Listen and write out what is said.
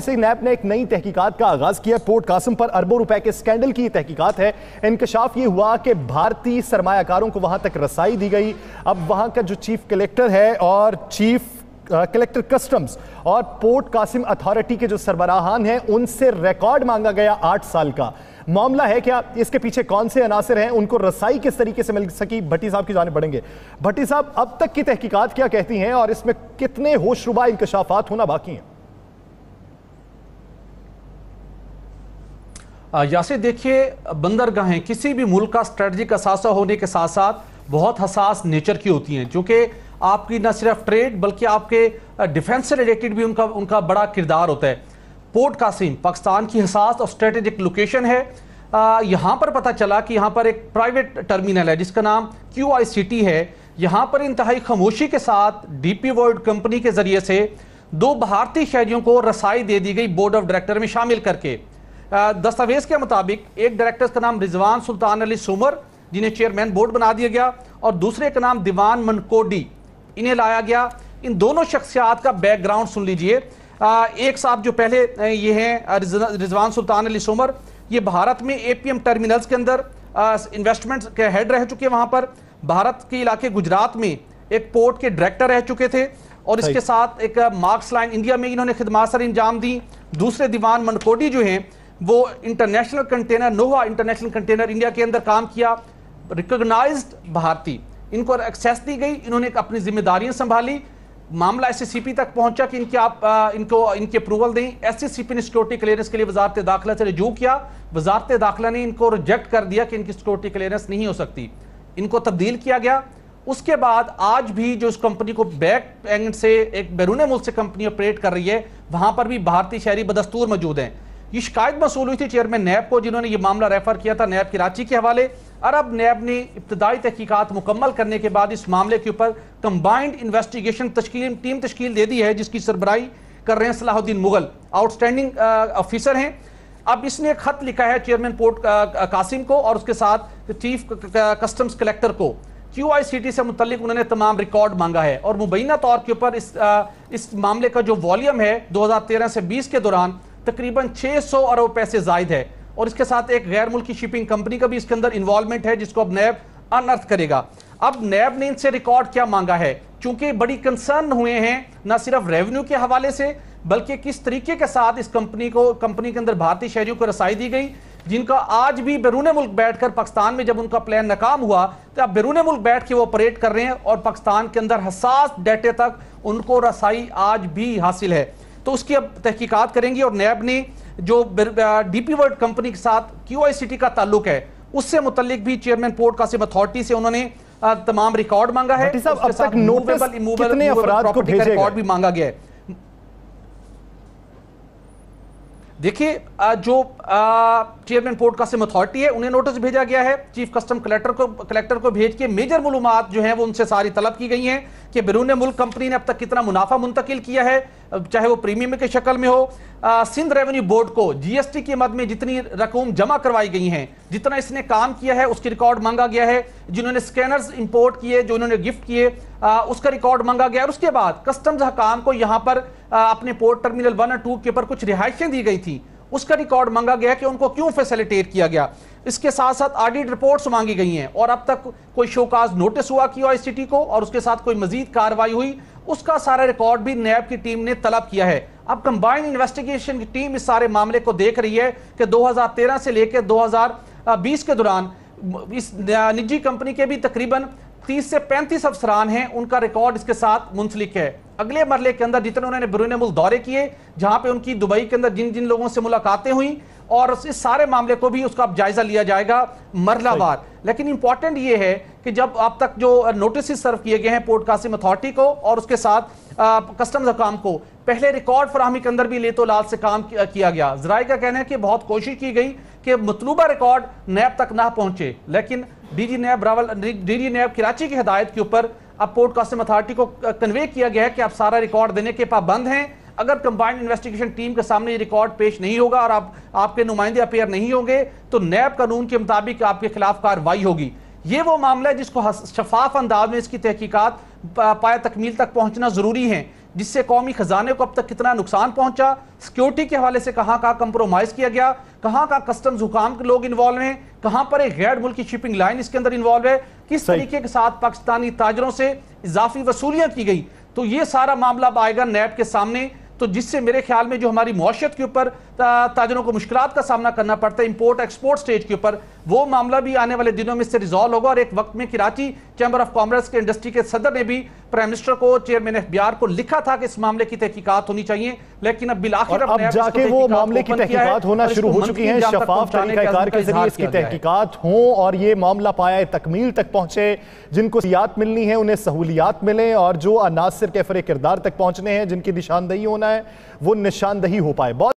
से नैब ने एक नई तहकीकात का आगाज किया पोर्ट कासम पर अरबों रुपए के स्कैंडल की तहकीकात है इंकशाफ ये हुआ कि भारतीय सरमाकारों को वहां तक रसाई दी गई अब वहां का जो चीफ कलेक्टर है और चीफ कलेक्टर कस्टम्स और पोर्ट कासिम अथॉरिटी के जो सरबराहान हैं उनसे रिकॉर्ड मांगा गया आठ साल का मामला है क्या इसके पीछे कौन से अनासर हैं उनको रसाई किस तरीके से मिल सकी भट्टी साहब की जाने बढ़ेंगे भट्टी साहब अब तक की तहकीकात क्या कहती हैं और इसमें कितने होशरुबा इंकशाफात होना बाकी हैं यासे देखिए बंदरगाहें किसी भी मुल्क का स्ट्रेटजिक असासा होने के साथ साथ बहुत हसास नेचर की होती हैं क्योंकि आपकी न सिर्फ ट्रेड बल्कि आपके डिफेंस से रिलेटेड भी उनका उनका बड़ा किरदार होता है पोर्ट कासिम पाकिस्तान की हसास और स्ट्रेटजिक लोकेशन है यहाँ पर पता चला कि यहाँ पर एक प्राइवेट टर्मिनल है जिसका नाम क्यू आई सिटी है यहाँ पर इंतहाई खामोशी के साथ डी पी वर्ल्ड कंपनी के ज़रिए से दो भारतीय शहरियों को रसाई दे दी गई बोर्ड ऑफ डायरेक्टर में शामिल करके दस्तावेज के मुताबिक एक डायरेक्टर्स का नाम रिजवान सुल्तान अली सुमर जिन्हें चेयरमैन बोर्ड बना दिया गया और दूसरे का नाम दीवान मनकोडी इन्हें लाया गया इन दोनों शख्सियात का बैकग्राउंड सुन लीजिए एक साहब जो पहले ये हैं रिजवान सुल्तान अली सोमर ये भारत में एपीएम टर्मिनल्स के अंदर इन्वेस्टमेंट के हेड रह चुके हैं वहाँ पर भारत के इलाके गुजरात में एक पोर्ट के डायरेक्टर रह चुके थे और इसके साथ एक मार्क्स लाइन इंडिया में इन्होंने खिदमात सर अंजाम दी दूसरे दीवान मनकोडी जो हैं वो इंटरनेशनल कंटेनर नोवा इंटरनेशनल कंटेनर इंडिया के अंदर काम किया रिकोगनाइज भारती इनको एक्सेस दी गई इन्होंने अपनी जिम्मेदारियां संभाली मामला एस तक पहुंचा कि इनके आप आ, इनको इनके अप्रूवल दें एस ने सिक्योरिटी क्लियरेंस के लिए वजारत दाखिला से रजू किया वजारत दाखिला ने इनको रिजेक्ट कर दिया कि इनकी सिक्योरिटी क्लियरेंस नहीं हो सकती इनको तब्दील किया गया उसके बाद आज भी जो इस कंपनी को बैक एंड से एक बैरून मुल्क से कंपनी ऑपरेट कर रही है वहां पर भी भारतीय शहरी बदस्तूर मौजूद हैं ये शिकायत मसूल हुई थी चेयरमैन नैब को जिन्होंने ये मामला रेफर किया था नैब कराची के हवाले और अब नैब ने इब्तदाई तहकीकत मुकम्मल करने के बाद इस मामले के ऊपर कंबाइंड इन्वेस्टिगेशन तश्कील टीम तश्कील दे दी है जिसकी सरबराही कर रहे हैं सलाहुद्दीन मुगल आउटस्टैंडिंग ऑफिसर हैं अब इसने खत लिखा है चेयरमैन पोर्ट कासिम को और उसके साथ चीफ कस्टम्स कलेक्टर को क्यू आई सी टी से मुतलिक उन्होंने तमाम रिकॉर्ड मांगा है और मुबैना तौर के ऊपर इस आ, इस मामले का जो वॉल्यूम है 2013 से 20 के दौरान तकरीबन 600 अरब पैसे जायद है और इसके साथ एक गैर मुल्की शिपिंग कंपनी का भी इसके अंदर इन्वॉल्वमेंट है जिसको अब नैब अनर्थ करेगा अब नैब ने इनसे रिकॉर्ड क्या मांगा है चूंकि बड़ी कंसर्न हुए हैं ना सिर्फ रेवेन्यू के हवाले से बल्कि किस तरीके के साथ इस कंपनी को कंपनी के अंदर भारतीय शहरियों को रसाई दी गई जिनका आज भी बैरून मुल्क बैठकर पाकिस्तान में जब उनका प्लान नाकाम हुआ तो अब बैरून मुल्क बैठ के वो ऑपरेट कर रहे हैं और पाकिस्तान के अंदर हसास डेटे तक उनको रसाई आज भी हासिल है तो उसकी अब तहकीकत करेंगी और नैब ने जो डीपी वर्ल्ड कंपनी के साथ क्यू का ताल्लुक है उससे मुतलिक भी चेयरमैन पोर्ट कासिम अथॉरिटी से उन्होंने तमाम रिकॉर्ड मांगा है अब तक नोटिस कितने रिकॉर्ड भी मांगा गया है देखिए जो चेयरमैन पोर्ट कस्टम अथॉरिटी है उन्हें नोटिस भेजा गया है चीफ कस्टम कलेक्टर को कलेक्टर को भेज के मेजर मालूम जो है वो उनसे सारी तलब की गई हैं कि बैरून मुल्क कंपनी ने अब तक कितना मुनाफा मुंतकिल किया है चाहे वो प्रीमियम की शक्ल में हो सिंध रेवेन्यू बोर्ड को जीएसटी के मद में जितनी रकूम जमा करवाई गई हैं जितना इसने काम किया है उसकी रिकॉर्ड मांगा गया है जिन्होंने स्कैनर्स इंपोर्ट किए जो उन्होंने गिफ्ट किए उसका रिकॉर्ड मांगा गया और उसके बाद कस्टम्स हकाम को यहाँ पर अपने पोर्ट टर्मिनल वन और टू के ऊपर कुछ रिहाइशें दी गई थी उसका रिकॉर्ड मांगा गया कि उनको क्यों फैसिलिटेट किया गया इसके साथ साथ ऑडिट रिपोर्ट्स मांगी गई हैं और अब तक कोई शोकाज नोटिस हुआ कि सिटी को और उसके साथ कोई मजीद कार्रवाई हुई उसका सारा रिकॉर्ड भी नैब की टीम ने तलब किया है अब कंबाइंड इन्वेस्टिगेशन की टीम इस सारे मामले को देख रही है कि 2013 से लेकर 2020 के दौरान इस निजी कंपनी के भी तकरीबन 30 से 35 अफसरान हैं उनका रिकॉर्ड इसके साथ मुंसलिक है अगले मरले के अंदर जितने उन्होंने बिरून मुल्क दौरे किए जहां पे उनकी दुबई के अंदर जिन जिन लोगों से मुलाकातें हुई और इस सारे मामले को भी उसका जायजा लिया जाएगा मरलावार लेकिन इंपॉर्टेंट ये है कि जब अब तक जो नोटिस सर्व किए गए हैं पोर्ट कासिम अथॉरिटी को और उसके साथ कस्टम्स अकाम को पहले रिकॉर्ड फरहमी के अंदर भी ले तो लाल से काम किया गया जराए का कहना है कि बहुत कोशिश की गई कि मतलूबा रिकॉर्ड नैब तक ना पहुंचे लेकिन D G NAB Rawal D G NAB Karachi की हदायत के ऊपर अब पोर्ट कस्टम अथॉरिटी को कन्वे किया गया है कि आप सारा रिकॉर्ड देने के पाबंद हैं अगर कंबाइंड इन्वेस्टिगेशन टीम के सामने ये रिकॉर्ड पेश नहीं होगा और आप आपके नुमाइंदे अपेयर नहीं होंगे तो नैब कानून के मुताबिक आपके खिलाफ कार्रवाई होगी ये वो मामला है जिसको शफाफ अंदाज में इसकी तहकीकत पाया तकमील तक पहुंचना जरूरी है जिससे कौमी खजाने को अब तक कितना नुकसान पहुंचा सिक्योरिटी के हवाले से कहां का कंप्रोमाइज किया गया कहां का कस्टम्स हुकाम के लोग इन्वॉल्व हैं कहां पर एक गैर मुल्की शिपिंग लाइन इसके अंदर इन्वॉल्व है किस तरीके के साथ पाकिस्तानी ताजरों से इजाफी वसूलियां की गई तो ये सारा मामला अब आएगा नैब के सामने तो जिससे मेरे ख्याल में जो हमारी मुआशत के ऊपर ताजरों को मुश्किल का सामना करना पड़ता है इम्पोर्ट एक्सपोर्ट स्टेज के ऊपर वो मामला भी आने वाले दिनों में इससे रिजॉल्व होगा और एक वक्त में कराची चैंबर ऑफ कॉमर्स के इंडस्ट्री के सदर ने भी प्राइम मिनिस्टर को चेयरमैन एफ को लिखा था कि इस मामले की तहकीकत होनी चाहिए लेकिन अब बिलाखिर अब जाके वो मामले की होना शुरू हो चुकी है शफाफ तरीकाकार के जरिए इसकी हो और ये मामला पाया तकमील तक पहुंचे जिनको सियात मिलनी है उन्हें सहूलियात मिले और जो अनासर के फरे किरदार तक पहुंचने हैं जिनकी निशानदही होना है वो निशानदही हो पाए बहुत